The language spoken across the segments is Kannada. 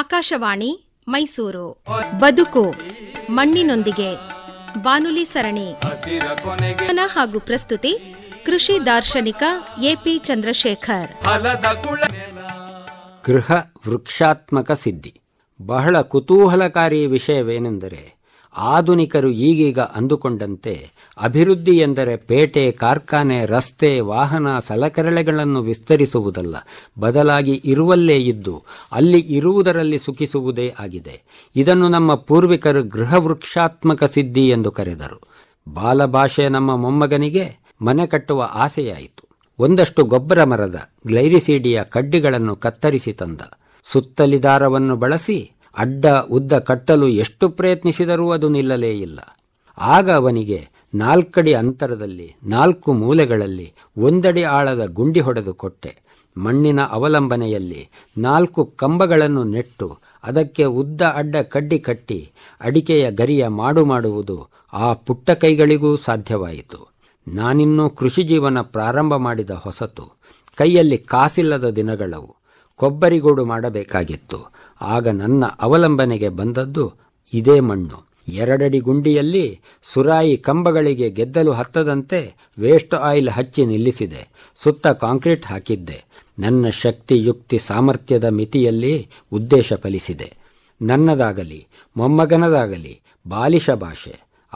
ಆಕಾಶವಾಣಿ ಮೈಸೂರು ಬದುಕು ಮಣ್ಣಿನೊಂದಿಗೆ ಬಾನುಲಿ ಸರಣಿ ಹಾಗೂ ಪ್ರಸ್ತುತಿ ಕೃಷಿ ದಾರ್ಶನಿಕ ಎಪಿ ಚಂದ್ರಶೇಖರ್ ಗೃಹ ವೃಕ್ಷಾತ್ಮಕ ಸಿದ್ಧಿ ಬಹಳ ಕುತೂಹಲಕಾರಿ ವಿಷಯವೇನೆಂದರೆ ಆಧುನಿಕರು ಈಗೀಗ ಅಂದುಕೊಂಡಂತೆ ಅಭಿವೃದ್ಧಿ ಎಂದರೆ ಪೇಟೆ ಕಾರ್ಖಾನೆ ರಸ್ತೆ ವಾಹನ ಸಲಕರಣೆಗಳನ್ನು ವಿಸ್ತರಿಸುವುದಲ್ಲ ಬದಲಾಗಿ ಇರುವಲ್ಲೇ ಇದ್ದು ಅಲ್ಲಿ ಇರುವುದರಲ್ಲಿ ಸುಖಿಸುವುದೇ ಆಗಿದೆ ಇದನ್ನು ನಮ್ಮ ಪೂರ್ವಿಕರು ಗೃಹವೃಕ್ಷಾತ್ಮಕ ಸಿದ್ಧಿ ಎಂದು ಕರೆದರು ಬಾಲಭಾಷೆ ನಮ್ಮ ಮೊಮ್ಮಗನಿಗೆ ಮನೆ ಕಟ್ಟುವ ಆಸೆಯಾಯಿತು ಒಂದಷ್ಟು ಗೊಬ್ಬರ ಮರದ ಗ್ಲೈರಿಸೀಡಿಯ ಕಡ್ಡಿಗಳನ್ನು ಕತ್ತರಿಸಿ ತಂದ ಸುತ್ತಲಿದಾರವನ್ನು ಬಳಸಿ ಅಡ್ಡ ಉದ್ದ ಕಟ್ಟಲು ಎಷ್ಟು ಪ್ರಯತ್ನಿಸಿದರೂ ಅದು ನಿಲ್ಲಲೇ ಇಲ್ಲ ಆಗ ಅವನಿಗೆ ನಾಲ್ಕಡಿ ಅಂತರದಲ್ಲಿ ನಾಲ್ಕು ಮೂಲೆಗಳಲ್ಲಿ ಒಂದಡಿ ಆಳದ ಗುಂಡಿ ಹೊಡೆದು ಕೊಟ್ಟೆ ಮಣ್ಣಿನ ಅವಲಂಬನೆಯಲ್ಲಿ ನಾಲ್ಕು ಕಂಬಗಳನ್ನು ನೆಟ್ಟು ಅದಕ್ಕೆ ಉದ್ದ ಅಡ್ಡ ಕಡ್ಡಿ ಕಟ್ಟಿ ಅಡಿಕೆಯ ಗರಿಯ ಮಾಡು ಮಾಡುವುದು ಆ ಪುಟ್ಟ ಕೈಗಳಿಗೂ ಸಾಧ್ಯವಾಯಿತು ನಾನಿನ್ನೂ ಕೃಷಿ ಜೀವನ ಪ್ರಾರಂಭ ಮಾಡಿದ ಹೊಸತು ಕೈಯಲ್ಲಿ ಕಾಸಿಲ್ಲದ ದಿನಗಳವು ಕೊಬ್ಬರಿಗೂಡು ಮಾಡಬೇಕಾಗಿತ್ತು ಆಗ ನನ್ನ ಅವಲಂಬನೆಗೆ ಬಂದದ್ದು ಇದೇ ಮಣ್ಣು ಎರಡಡಿ ಗುಂಡಿಯಲ್ಲಿ ಸುರಾಯಿ ಕಂಬಗಳಿಗೆ ಗೆದ್ದಲು ಹತ್ತದಂತೆ ವೇಸ್ಟ್ ಆಯಿಲ್ ಹಚ್ಚಿ ನಿಲ್ಲಿಸಿದೆ ಸುತ್ತ ಕಾಂಕ್ರೀಟ್ ಹಾಕಿದ್ದೆ ನನ್ನ ಶಕ್ತಿ ಯುಕ್ತಿ ಸಾಮರ್ಥ್ಯದ ಮಿತಿಯಲ್ಲಿ ಉದ್ದೇಶ ಫಲಿಸಿದೆ ನನ್ನದಾಗಲಿ ಮೊಮ್ಮಗನದಾಗಲಿ ಬಾಲಿಶ ಭಾಷೆ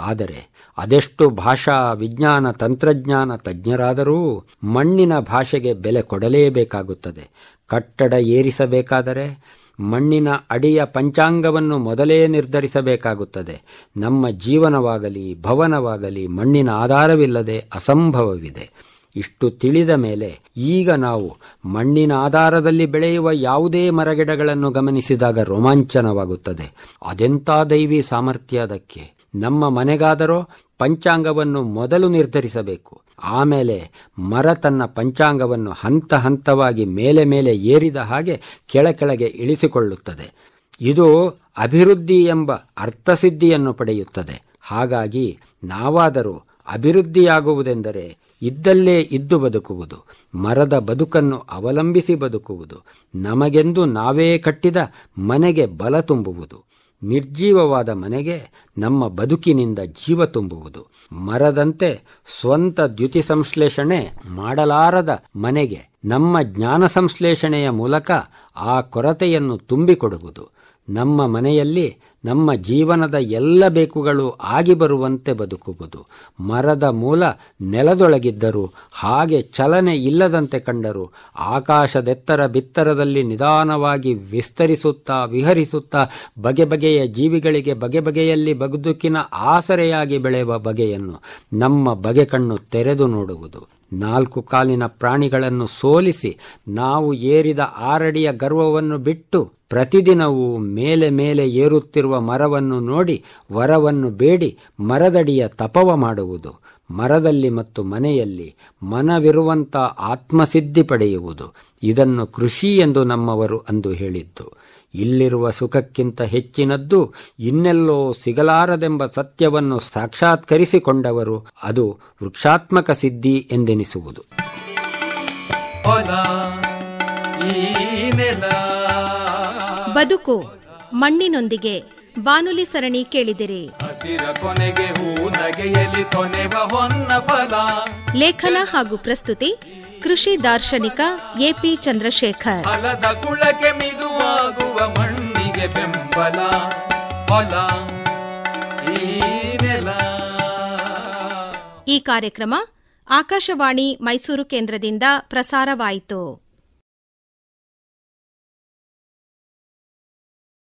ಆದರೆ ಅದೆಷ್ಟು ಭಾಷಾ ವಿಜ್ಞಾನ ತಂತ್ರಜ್ಞಾನ ತಜ್ಞರಾದರೂ ಮಣ್ಣಿನ ಭಾಷೆಗೆ ಬೆಲೆ ಕೊಡಲೇಬೇಕಾಗುತ್ತದೆ ಕಟ್ಟಡ ಏರಿಸಬೇಕಾದರೆ ಮಣ್ಣಿನ ಅಡಿಯ ಪಂಚಾಂಗವನ್ನು ಮೊದಲೇ ನಿರ್ಧರಿಸಬೇಕಾಗುತ್ತದೆ ನಮ್ಮ ಜೀವನವಾಗಲಿ ಭವನವಾಗಲಿ ಮಣ್ಣಿನ ಆಧಾರವಿಲ್ಲದೆ ಅಸಂಭವವಿದೆ ಇಷ್ಟು ತಿಳಿದ ಮೇಲೆ ಈಗ ನಾವು ಮಣ್ಣಿನ ಆಧಾರದಲ್ಲಿ ಬೆಳೆಯುವ ಯಾವುದೇ ಮರಗಿಡಗಳನ್ನು ಗಮನಿಸಿದಾಗ ರೋಮಾಂಚನವಾಗುತ್ತದೆ ಅದೆಂಥ ದೈವಿ ಸಾಮರ್ಥ್ಯ ಅದಕ್ಕೆ ನಮ್ಮ ಮನೆಗಾದರೋ ಪಂಚಾಂಗವನ್ನು ಮೊದಲು ನಿರ್ಧರಿಸಬೇಕು ಆಮೇಲೆ ಮರ ತನ್ನ ಪಂಚಾಂಗವನ್ನು ಹಂತ ಹಂತವಾಗಿ ಮೇಲೆ ಮೇಲೆ ಏರಿದ ಹಾಗೆ ಕೆಳಗೆ ಇಳಿಸಿಕೊಳ್ಳುತ್ತದೆ ಇದು ಅಭಿವೃದ್ಧಿ ಎಂಬ ಅರ್ಥಸಿದ್ಧಿಯನ್ನು ಪಡೆಯುತ್ತದೆ ಹಾಗಾಗಿ ನಾವಾದರೂ ಅಭಿವೃದ್ಧಿಯಾಗುವುದೆಂದರೆ ಇದ್ದಲ್ಲೇ ಇದ್ದು ಬದುಕುವುದು ಮರದ ಬದುಕನ್ನು ಅವಲಂಬಿಸಿ ಬದುಕುವುದು ನಮಗೆಂದು ನಾವೇ ಕಟ್ಟಿದ ಮನೆಗೆ ಬಲ ತುಂಬುವುದು ನಿರ್ಜೀವವಾದ ಮನೆಗೆ ನಮ್ಮ ಬದುಕಿನಿಂದ ಜೀವ ತುಂಬುವುದು ಮರದಂತೆ ಸ್ವಂತ ದ್ಯುತಿ ಸಂಶ್ಲೇಷಣೆ ಮಾಡಲಾರದ ಮನೆಗೆ ನಮ್ಮ ಜ್ಞಾನ ಸಂಶ್ಲೇಷಣೆಯ ಮೂಲಕ ಆ ಕೊರತೆಯನ್ನು ತುಂಬಿಕೊಡುವುದು ನಮ್ಮ ಮನೆಯಲ್ಲಿ ನಮ್ಮ ಜೀವನದ ಎಲ್ಲ ಬೇಕುಗಳು ಆಗಿ ಬರುವಂತೆ ಬದುಕುವುದು ಮರದ ಮೂಲ ನೆಲದೊಳಗಿದ್ದರು ಹಾಗೆ ಚಲನೆ ಇಲ್ಲದಂತೆ ಕಂಡರು ಆಕಾಶದೆತ್ತರ ಬಿತ್ತರದಲ್ಲಿ ನಿಧಾನವಾಗಿ ವಿಸ್ತರಿಸುತ್ತಾ ವಿಹರಿಸುತ್ತಾ ಬಗೆ ಬಗೆಯ ಜೀವಿಗಳಿಗೆ ಬಗೆ ಬಗೆಯಲ್ಲಿ ಬದುಕಿನ ಆಸರೆಯಾಗಿ ಬೆಳೆಯುವ ಬಗೆಯನ್ನು ನಮ್ಮ ಬಗೆ ಕಣ್ಣು ತೆರೆದು ನೋಡುವುದು ನಾಲ್ಕು ಕಾಲಿನ ಪ್ರಾಣಿಗಳನ್ನು ಸೋಲಿಸಿ ನಾವು ಏರಿದ ಆರಡಿಯ ಗರ್ವವನ್ನು ಬಿಟ್ಟು ಪ್ರತಿದಿನವೂ ಮೇಲೆ ಮೇಲೆ ಏರುತ್ತಿರುವ ಮರವನ್ನು ನೋಡಿ ವರವನ್ನು ಬೇಡಿ ಮರದಡಿಯ ತಪವ ಮಾಡುವುದು ಮರದಲ್ಲಿ ಮತ್ತು ಮನೆಯಲ್ಲಿ ಮನವಿರುವಂತ ಆತ್ಮಸಿದ್ಧಿ ಪಡೆಯುವುದು ಇದನ್ನು ಕೃಷಿ ಎಂದು ನಮ್ಮವರು ಅಂದು ಹೇಳಿದ್ದು ಇಲ್ಲಿರುವ ಸುಖಕ್ಕಿಂತ ಹೆಚ್ಚಿನದ್ದು ಇನ್ನೆಲ್ಲೋ ಸಿಗಲಾರದೆಂಬ ಸತ್ಯವನ್ನು ಸಾಕ್ಷಾತ್ಕರಿಸಿಕೊಂಡವರು ಅದು ವೃಕ್ಷಾತ್ಮಕ ಸಿದ್ಧಿ ಎಂದೆನಿಸುವುದು ಬದುಕು ಮಣ್ಣಿನೊಂದಿಗೆ ಬಾನುಲಿ ಸರಣಿ ಕೇಳಿದಿರಿ ಲೇಖನ ಹಾಗೂ ಪ್ರಸ್ತುತಿ ಕೃಷಿ ದಾರ್ಶನಿಕ ಎಪಿ ಚಂದ್ರಶೇಖರ್ ಹಲದ ಈ ಕಾರ್ಯಕ್ರಮ ಆಕಾಶವಾಣಿ ಮೈಸೂರು ಕೇಂದ್ರದಿಂದ ಪ್ರಸಾರವಾಯಿತು